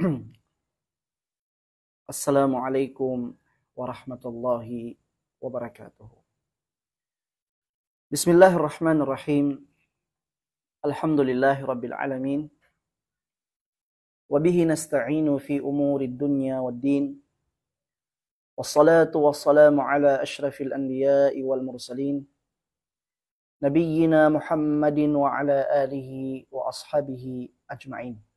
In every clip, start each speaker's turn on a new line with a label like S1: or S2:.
S1: السلام عليكم ورحمة الله وبركاته بسم الله الرحمن الرحيم الحمد لله رب العالمين وبه نستعين في أمور الدنيا والدين والصلاة والسلام على أشرف الأنبياء والمرسلين نبينا محمد وعلى آله وأصحابه أجمعين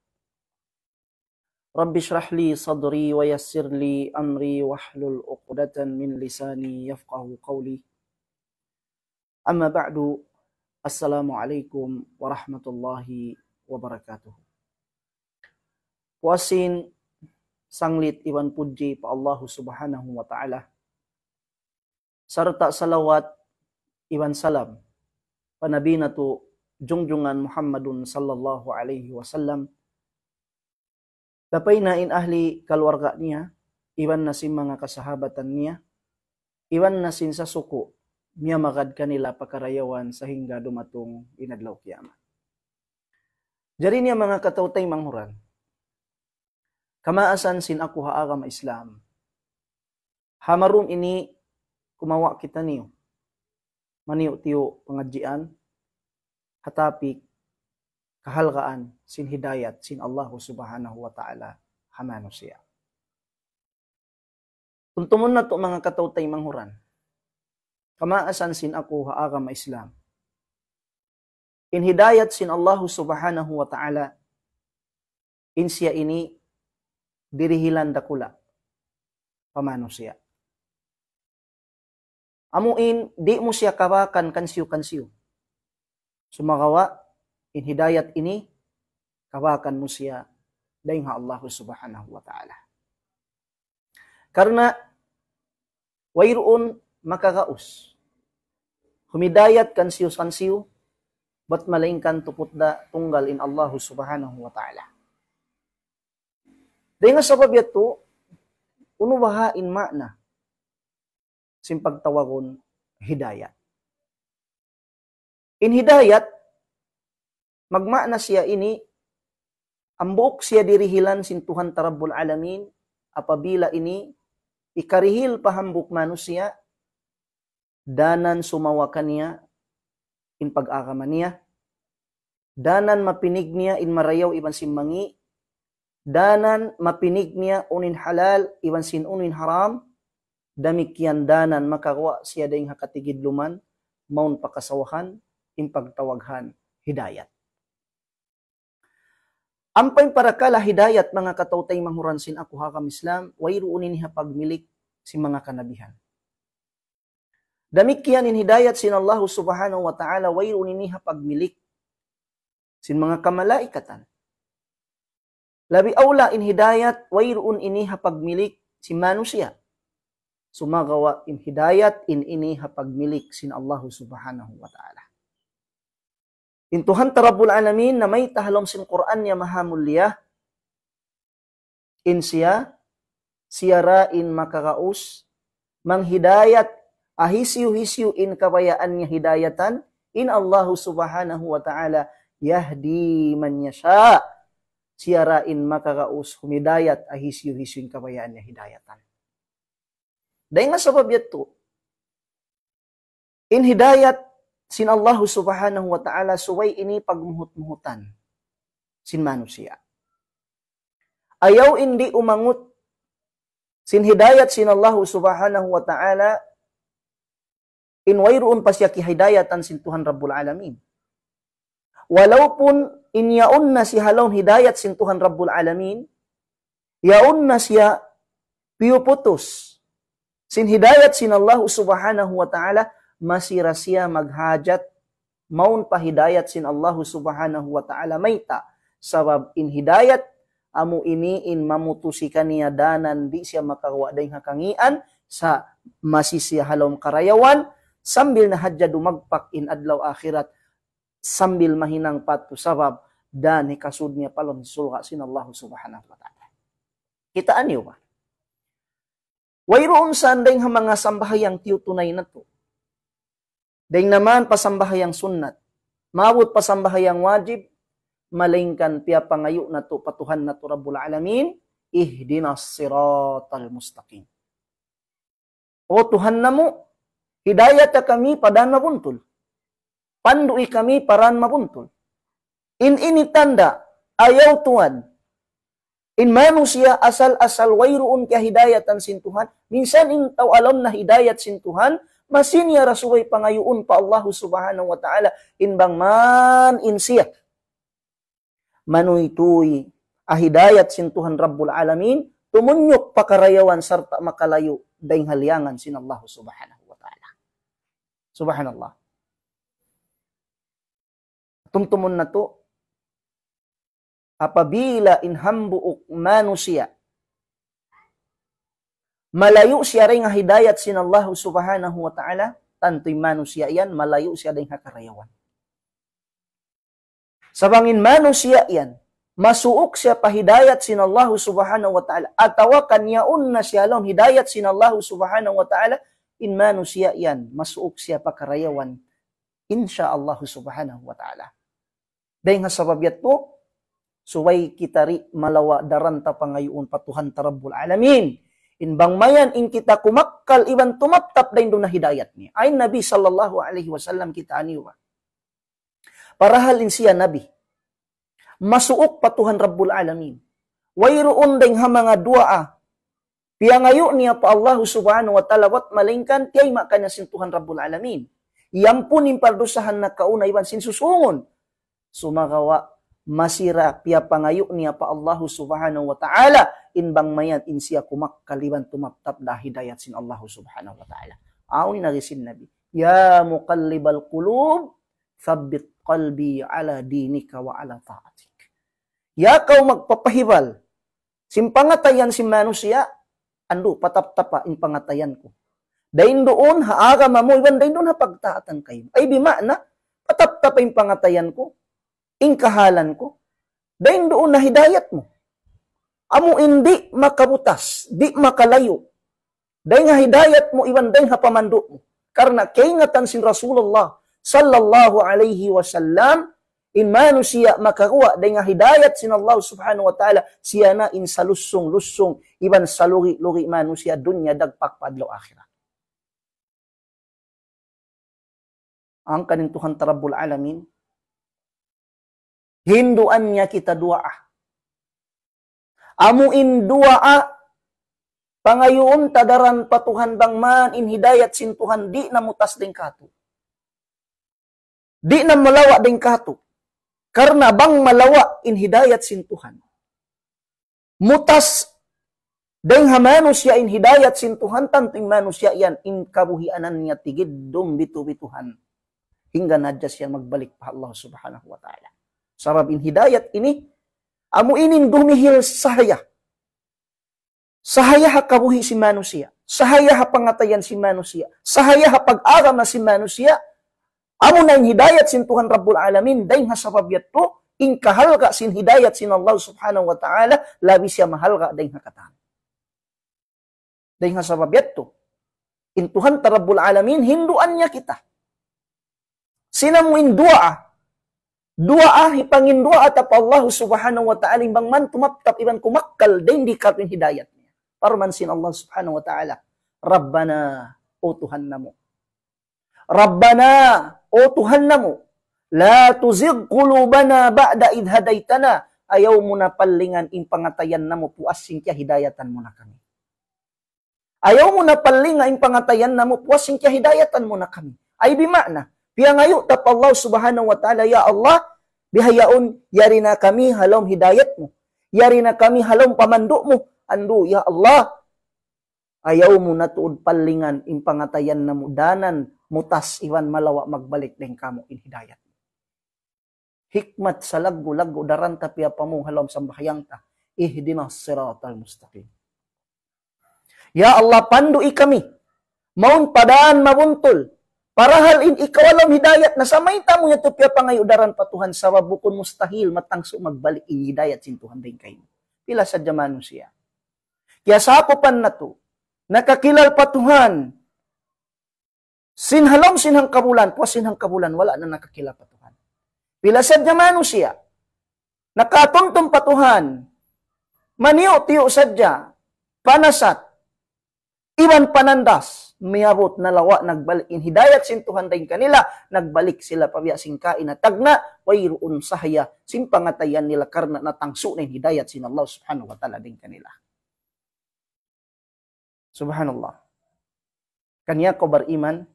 S1: رب اشرح لي صدري ويسر لي أمري واحلل عقدة من لساني يفقه قولي أما بعد السلام عليكم ورحمة الله وبركاته Puasin sanglit iwan puji pa Allah subhanahu wa ta'ala serta salawat iwan salam panabi na to jungjungan Muhammadun sallallahu alaihi wasallam Tapay na in ahli kalwarga niya, iwan na sin mga kasahabatan niya, iwan na sin sa suko, niya magad kanila pakarayawan sa hingga dumatong inadlaw kiyamat. Dari niya mga katawtay manghuran, kamaasan sin ako haagam Islam. Hamarum ini kumawa kita niyo. Maniyo tiyo pangadjian, hatapik kahalgaan sin hidayat sin Allahu subhanahu wa ta'ala hamano siya. Tuntumon na to mga katawtay manghuran. Kamaasan sin ako haaga ma Islam. In hidayat sin Allahu subhanahu wa ta'ala in siya ini dirihilan dakula pamano siya. Amuin di mo siya kawakan kansiyo-kansiyo. Sumagawa in hidayat ini kawakan musya dengha Allah subhanahu wa ta'ala. Karena wairun maka gaus. Humidayat kan siu kan siu bat malingkan tuputda tunggal in Allah subhanahu wa ta'ala. Dengan sabab yatu unubahain makna simpag hidayat. In hidayat magma na siya ini ang buok siya dirihilan Tuhan tarabbul alamin apabila ini ikarihil pahambuk manusia danan sumawa kaniya in pag-akaman niya danan mapinig niya in marayaw iban simmangi danan mapinig niya unin halal iban sin unin haram damikyan danan makakuha siya dayong hakatigid luman maun pakasawahan impagtawaghan hidayat Ampay para kala hidayat mga katautay manghuransin ako ha kamislam, Islam, wairu ha pagmilik si mga kanabihan. Damit kiyanin hidayat sin Allah subhanahu wa ta'ala wairu ha pagmilik sin mga kamalaikatan. Labi aula in hidayat wairuun ha pagmilik si manusia. Sumagawa in hidayat in ini ha pagmilik sin Allah subhanahu wa ta'ala. Intuhan Rabbul Alamin na may tahalom sin Quran ya mahamulya. In siya, in makakaus, manghidayat, ahisyu-hisyu in kapayaan niya hidayatan, in Allahu subhanahu wa ta'ala, yahdi man yasha, in makakaus, humidayat, ahisyu-hisyu in kapayaan niya hidayatan. Dahil nga sabab yato, in hidayat, sin Allah subhanahu wa ta'ala suway ini pagmuhut-muhutan. Sin manusia. Ayaw hindi umangut. Sin hidayat sin Allah subhanahu wa ta'ala in wayroon pa siya kihidayatan sin Tuhan Rabbul Alamin. Walaupun inyaon na si halon hidayat sin Tuhan Rabbul Alamin, yaon na siya piuputos. Sin hidayat sin Allah subhanahu wa ta'ala, masira siya maghajat maun pahidayat sin Allah subhanahu wa ta'ala maita sabab in hidayat amu ini in mamutusikan niya danan di siya makawa dayng hakangian sa masisiya halom karayawan sambil nahadya dumagpak in adlaw akhirat sambil mahinang patu sabab dan hikasud niya palom sulha sin Allah subhanahu wa ta'ala kita niyo ba Wairoon sa anday nga mga sambahayang tiyo na to dahil naman pasambahayang sunnat, mawut pasambahayang wajib, malingkan piya pangayu na to patuhan na to Rabbul Alamin, ihdinas siratal mustaqim. O Tuhan na mo, hidayat kami padan mabuntol. Pandui kami paran mabuntol. In ini tanda, ayaw Tuhan. In manusia asal-asal wairuun kya hidayatan sin Tuhan. Minsan in alam na hidayat sin Tuhan, Masin ya rasuway pangayoon pa Allah subhanahu wa ta'ala inbang man insiya. Manoy tuy ahidayat sintuhan Rabbul Alamin tumunyok pakarayawan sarta makalayo dayng haliangan sin Allah subhanahu wa ta'ala. Subhanallah. Tumtumon na to apabila inhambuok manusia Malayo siya rin nga hidayat sin Allah subhanahu wa ta'ala, tanto'y mano siya yan, malayo siya rin hakarayawan. Sa bangin mano siya yan, masuok siya pahidayat sin Allah subhanahu wa ta'ala, atawa kanyaon na siya alam hidayat sin Allah subhanahu wa ta'ala, in mano siya yan, masuok siya pakarayawan, insya Allah subhanahu wa ta'ala. Dahil nga sababyat po, suway so, kitari malawa daranta pangayon patuhan tarabbul alamin in bangmayan in kita kumakkal iban tumattap dain na hidayat ni. Ay Nabi sallallahu alaihi wasallam kita aniwa. in siya Nabi. Masuok pa Tuhan Rabbul Alamin. Wairoon ding ha mga dua Piangayo niya pa Allah subhanahu wa ta'ala wat malingkan tiyay makanya sin Tuhan Rabbul Alamin. Yang pun impardusahan na kauna iban sin susungon. Sumagawa masira piya pangayo niya pa Allah subhanahu wa ta'ala inbang mayat insiya kumak kaliban tumaptap hidayat sin Allah subhanahu wa ta'ala. Aawin na sin Nabi. Ya muqallibal qulub, thabbit qalbi ala dinika wa ala ta'atik. Ya kau magpapahibal, simpangatayan si manusia, ando pataptapa in pangatayan ko. Dain doon haaga mo, iban dain doon hapagtaatan kayo. Ay bimana, pataptapa in pangatayan ko, in kahalan ko, dain doon na hidayat mo. Amu indi makabutas, di makalayo. Dahil nga hidayat mo iwan dahil nga pamandu mo. Karena kaingatan sin Rasulullah sallallahu alaihi wasallam imanu siya makakuha dahil nga hidayat sin Allah subhanahu wa ta'ala siya na in salusung lusung iban saluri luri manusia dunya dagpakpadlo akhirat. Ang kanin Tuhan Tarabbul Alamin, hinduan niya kita doa ah. amuin dua a pangayoon tadaran patuhan bang man in hidayat sintuhan di na mutas ding kato di na malawa ding kato karena bang malawa in hidayat sintuhan mutas ding hamanusya in hidayat sintuhan tanting manusya yan in kabuhianan niya tigiddong bitu-bituhan hingga najas siya magbalik pa Allah subhanahu wa ta'ala. Sarab in hidayat ini, amuinin dumihil sahaya. Sahaya ha kabuhi si manusia. Sahaya ha pangatayan si manusia. Sahaya ha pag-aram na si manusia. Amo na hidayat sin Tuhan Rabbul Alamin, dahil ha sa pabyat to, inkahal ka sin hidayat sin Allah subhanahu wa ta'ala, labi siya mahal ka dahil ha katahan. Dahil ha sa pabyat to, in Tuhan Rabbul Alamin, hinduan niya kita. Sinamuin dua ah, Doa hipangin doa tap Allah Subhanahu wa taala bang man tumattab iban kumakkal dan dikapin hidayatnya. Parmansin Allah Subhanahu wa taala. Rabbana o Tuhan namu. Rabbana o Tuhan namu. La tuzigh qulubana ba'da id hadaitana ayaw mo na palingan in pangatayan namo puasing kya hidayatan mo na kami. Ayaw mo na palingan in pangatayan namo puasing kya hidayatan mo na kami. Ay bimakna Piyangayo tap Allah subhanahu wa ta'ala, Ya Allah, bihayaon, yari na kami halom hidayat mo. Yari na kami halom pamandok mo. Ando, Ya Allah, ayaw mo na tuod palingan, impangatayan na mo, danan, mutas, iwan malawa, magbalik din kamo in hidayat Hikmat sa laggo-laggo, daranta piya pa mo, sa bahayang ta, ihdina siratal mustaqim. Ya Allah, pandu kami, maun padaan mabuntul para halin ikaw alam hidayat na sa maita mo yato pia pangayudaran patuhan sa wabukon mustahil matangso magbalik in hidayat sin Tuhan din kayo. Pila sa jamano siya. Kaya sa pan na to, nakakilal patuhan, sinhalom sinhang kabulan, po sinhang kabulan, wala na nakakilal pa Tuhan. Pila sa jamano siya, pa Tuhan, maniyo tiyo sadya, panasat, Iban panandas, miabot na lawa nagbalik in hidayat sintuhan dayon kanila, nagbalik sila pabiya singkain na tagna, wayroon sahaya, simpangatayan nila karna natangso na hidayat sin Allah subhanahu wa ta'ala din kanila. Subhanallah. Kanya ko bariman,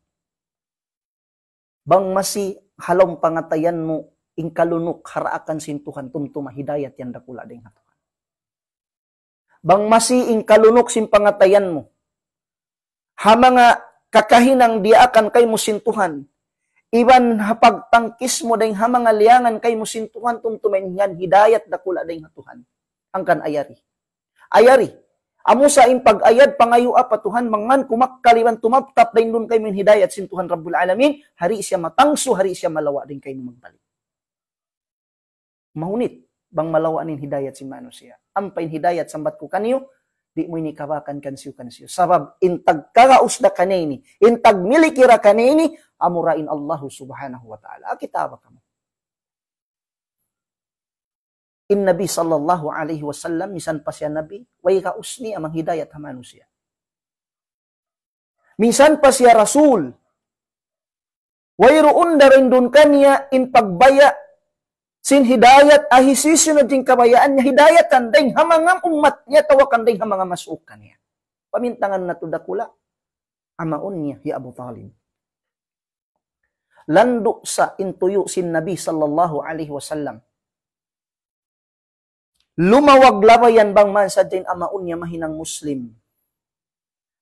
S1: bang masi halong pangatayan mo ing kalunok haraakan sintuhan tumtuma hidayat yan dakula ding hatuan. Bang masi ing kalunok simpangatayan mo, ha mga kakahinang diakan kay musintuhan. Iban hapagtangkis mo ding ha mga liangan kay musintuhan tungtumen ngan hidayat kula ding hatuhan. Ang kan ayari. Ayari. Amo sa in pag-ayad pangayo apa Tuhan mangan kumakkaliwan tumaptap dahing nun kay min hidayat sin Tuhan Rabbul Alamin. Hari siya matangso, hari siya malawa din kay magbalik. Mahunit bang malawa nin hidayat si mano Ampain hidayat sambat ko kaniyo ini kabakan kansiu kansiu. Sabab intag kaga usda ini, intag milikira ini amurain Allah subhanahu wa ta'ala. Akitaba kamu. In Nabi sallallahu alaihi wasallam misan pasya Nabi way ka usni amang hidayat ha manusia. Misan pasya Rasul way ruun darindun kanya in pagbaya Sin hidayat ahisisunod din kabayaan niya, hidayatan din hamangam umat niya, tawakan din hamangam masukan niya. Pamintangan na tudakula, amaon niya, ya Abu Talib. Lando sa intuyo sin Nabi sallallahu alaihi wasallam. Lumawag labayan bang man sa din amaon niya mahinang Muslim.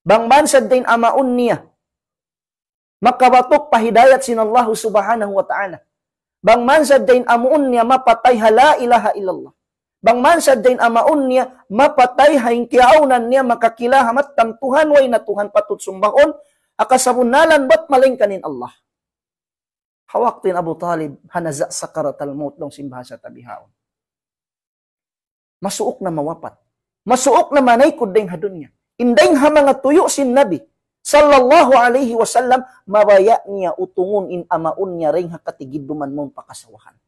S1: Bang man sa din amaon niya, makabatok pahidayat sin Allah subhanahu wa ta'ala Bang man saddain amuun niya mapatay hala ilaha illallah. Bang man saddain amaun niya mapatay haingkiaunan niya makakilahamat tang Tuhan way na Tuhan patut sumbahon akasabunalan bat malingkanin Allah. Hawak tin Abu Talib hanaza sakarat al maut dong simbahan sa tabihaon. Masuok na mawapat. Masuok na manay kod ding hadunya. Indeng ha mga tuyo sin Nabi sallallahu alaihi wasallam mabaya niya utungun in amaon niya ring hakatigiduman mong pakasawahan.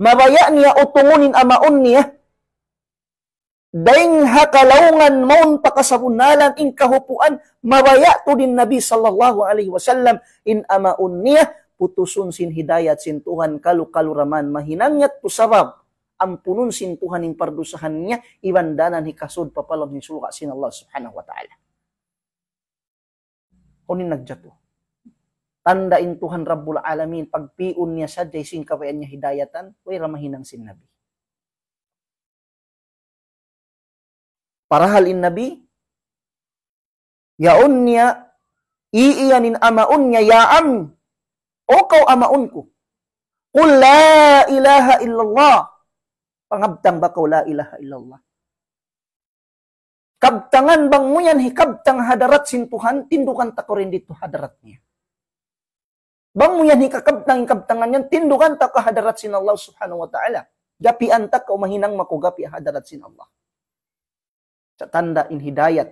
S1: Mabaya niya utungon in amaon niya daing hakalaungan maun pakasabunalan in kahupuan mabaya to din Nabi sallallahu alaihi wasallam in amaon niya putusun sin hidayat sin Tuhan kalu kaluraman mahinangyat pusabab ampunun sin Tuhan ing pardusahan niya ibandanan hikasod papalam ni suka sin Allah subhanahu wa ta'ala unin Tanda in Tuhan Rabbul Alamin, pagpiun niya sa jaysing kawayan niya hidayatan, way ramahin ang sinabi. Para halin nabi, yaon niya, iiyanin amaon niya, yaam, o kau amaon ko. Kul la ilaha illallah. Pangabtang ba kau la ilaha illallah? Kabtangan bang banguyan hikab hadarat sin Tuhan tindukan takorin ditu hadaratnya. Banguyan hikab tang kab tangannya tindukan tak hadarat sin Allah Subhanahu wa taala. Gapi antak kau mahinang makogapi hadarat sin Allah. Tanda in hidayat.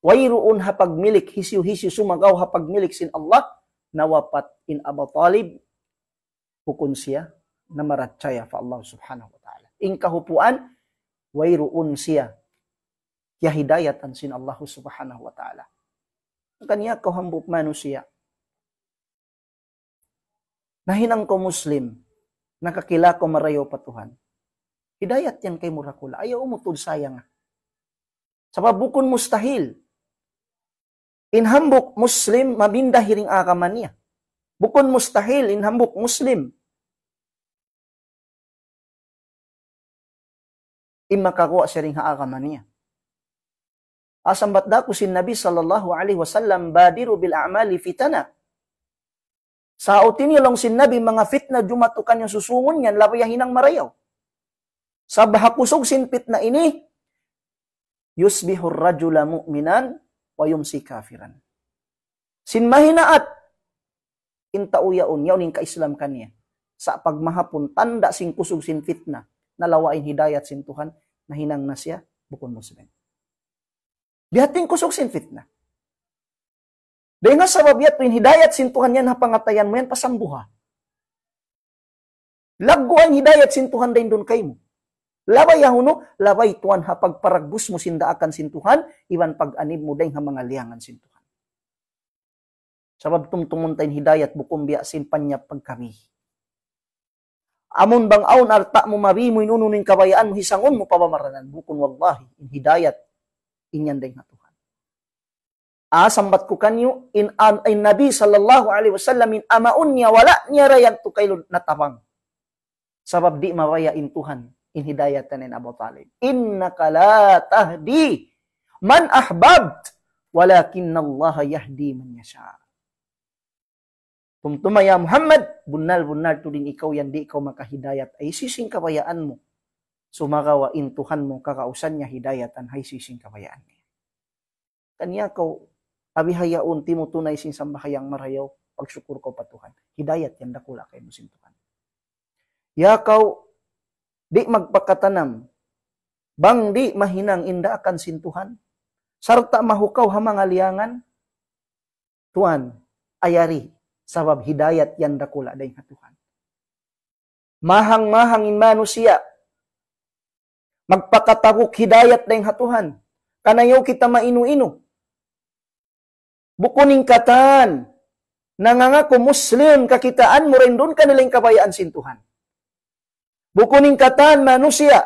S1: Wairuun hapag milik hisiu-hisiu sumagaw hapag milik sin Allah. Nawapat in Abu Talib hukun siya na maratcaya fa Allah subhanahu wa ta'ala. Ingkahupuan wairuun siya ya hidayat ansin Allah subhanahu wa ta'ala. Kan ya kau hambuk manusia. Nahinang ko muslim, nakakila ko marayo pa Tuhan. Hidayat yan kay Murakula. Ayaw mo saya sayang. Sabab bukun mustahil. Inhambok muslim, mabinda hiring akaman niya. Bukun mustahil, inhambok muslim. Imakakuha siya ring haakaman niya. Asambat da kusin Nabi sallallahu alaihi wasallam badiru bil a'mali fitana. Sa utin long sin Nabi mga fitna jumatukan yung susungon yan labayahin ang marayaw. Sa bahakusog sin fitna ini yusbihur rajula mu'minan wa yumsi kafiran. Sin mahinaat intauyaon yaunin ning islam kaniya. Sa pagmahapon tanda sing kusog sin fitna nalawain hidayat sin Tuhan nahinang na siya bukon muslim. Bihatin kusog sin fitna. Dahil nga sabab yat, hidayat sin Tuhan yan hapangatayan mo yan pasambuha. Lago ang hidayat sin Tuhan din doon kay mo. Labay ahuno, labay tuan ha pagparagbus mo sindaakan sin Tuhan, iwan pag-anib mo dahil ha mga liangan sin Tuhan. Sabab tumtumuntayin hidayat bukumbiya sin panya pagkami. amun bang aun arta mo marimo inununin kabayaan mo hisangon mo pabamaranan bukon wallahi in hidayat inyan day na Tuhan. Asambat ko kanyo in, an, in Nabi sallallahu alaihi wasallam in amaun niya wala niya rayan to kayo natawang. Sabab di in Tuhan in hidayatan in Abu Talib. Innaka la tahdi man ahbabt walakin Allah yahdi man yasha. Tumtumaya Muhammad, bunal-bunal to din ikaw yan, di ikaw makahidayat. Ay eh, sising kabayaan mo sumagawa in Tuhanmu kakausan niya hidayatan hay sising kabayaan niya. Kanya ko, abihayaon ti mo tunay sin sambahayang marayaw, pagsukur ko pa Tuhan. Hidayat yan dakula kay mo sin Tuhan. Yakaw, di magpakatanam, bang di mahinang indaakan sin Tuhan, sarta mahukaw mga liangan, Tuhan, ayari, sabab hidayat yan dakula dahil Tuhan. Mahang-mahangin manusia, Magpakatagok hidayat dayang hatuhan. Kanayaw kita mainu inu Bukuning katan. Nangangako Muslim kakitaan mo rin doon kanilang kabayaan sintuhan. Bukuning katan manusia.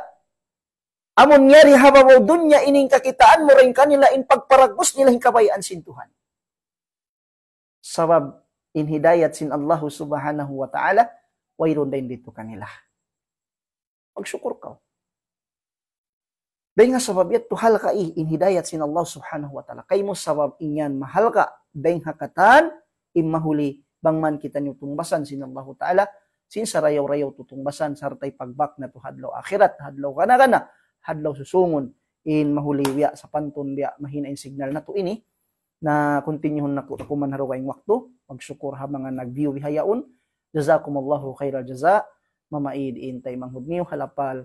S1: Amon nyari haba mo dunya ining kakitaan mo rin kanila in pagparagos nila kabayaan sintuhan. Sabab in hidayat sin Allah subhanahu wa ta'ala, wayron din dito kanila. Magsyukur ka. Oh. Dahil nga yat tuhal ka i in hidayat sin Allah subhanahu wa ta'ala. Kay mo sabab inyan mahal ka. Dahil hakatan imahuli man kita niyo tungbasan sin Allah ta'ala. Sin sa rayaw-rayaw tutungbasan sartay pagbak na tuhadlaw akhirat. Hadlaw ka na Hadlaw susungon in mahuli wiya sa pantun biya mahina in signal na to ini na kontinyuhon na ko man harawayng wakto pagsyukur ha mga nagview view bihayaon jazakumullahu khairal jaza mamaid tay manghudniyo halapal